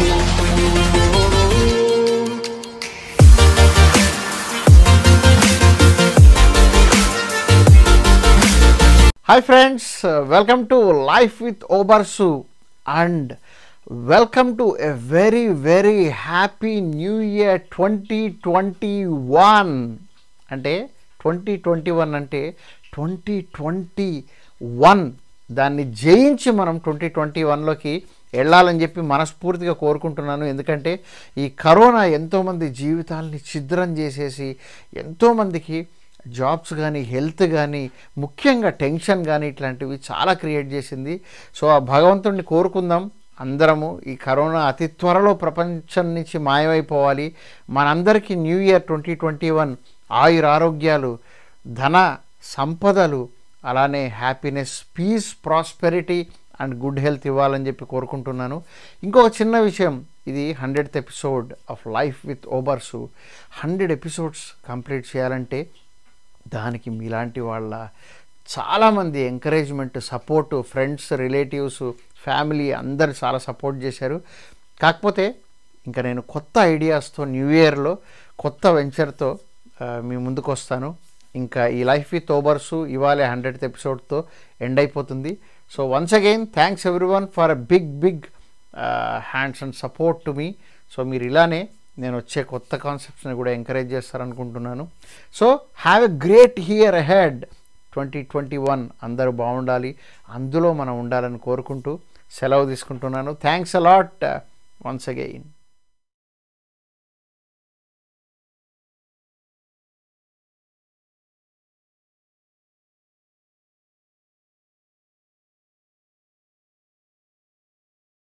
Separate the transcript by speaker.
Speaker 1: hi friends welcome to life with ఓబర్సు and welcome to a very very happy new year twenty twenty one అంటే twenty twenty one అంటే twenty twenty one దాన్ని జయించి మనం twenty twenty వన్లోకి వెళ్ళాలని చెప్పి మనస్ఫూర్తిగా కోరుకుంటున్నాను ఎందుకంటే ఈ కరోనా ఎంతోమంది జీవితాలని ఛిద్రం చేసేసి ఎంతోమందికి జాబ్స్ కానీ హెల్త్ కానీ ముఖ్యంగా టెన్షన్ కానీ ఇట్లాంటివి చాలా క్రియేట్ చేసింది సో ఆ భగవంతుడిని కోరుకుందాం అందరము ఈ కరోనా అతి త్వరలో ప్రపంచం నుంచి మాయమైపోవాలి మనందరికీ new year twenty twenty one ఆయుర ఆరోగ్యాలు ధన సంపదలు అలానే happiness peace prosperity and good health ఇవ్వాలని చెప్పి కోరుకుంటున్నాను ఇంకొక చిన్న విషయం ఇది hundredth episode of life with ఓబర్సు హండ్రెడ్ ఎపిసోడ్స్ కంప్లీట్ చేయాలంటే దానికి మీలాంటి వాళ్ళ చాలామంది encouragement support friends relatives family అందరు చాలా సపోర్ట్ చేశారు కాకపోతే ఇంకా నేను కొత్త ఐడియాస్తో న్యూ ఇయర్లో కొత్త వెంచర్తో మీ ముందుకు వస్తాను ఇంకా ఈ లైఫ్ విత్ ఓబర్సు ఇవాళ హండ్రెడ్త్ ఎపిసోడ్తో ఎండ్ అయిపోతుంది so once again thanks everyone for a big big hands and support to మీ సో మీరు ఇలానే నేను వచ్చే కొత్త కాన్సెప్ట్స్ని కూడా ఎంకరేజ్ చేస్తారనుకుంటున్నాను so have a great year ahead twenty twenty one అందరూ బాగుండాలి అందులో మనం ఉండాలని కోరుకుంటూ సెలవు తీసుకుంటున్నాను థ్యాంక్స్ అలాట్ వన్స్ అగైన్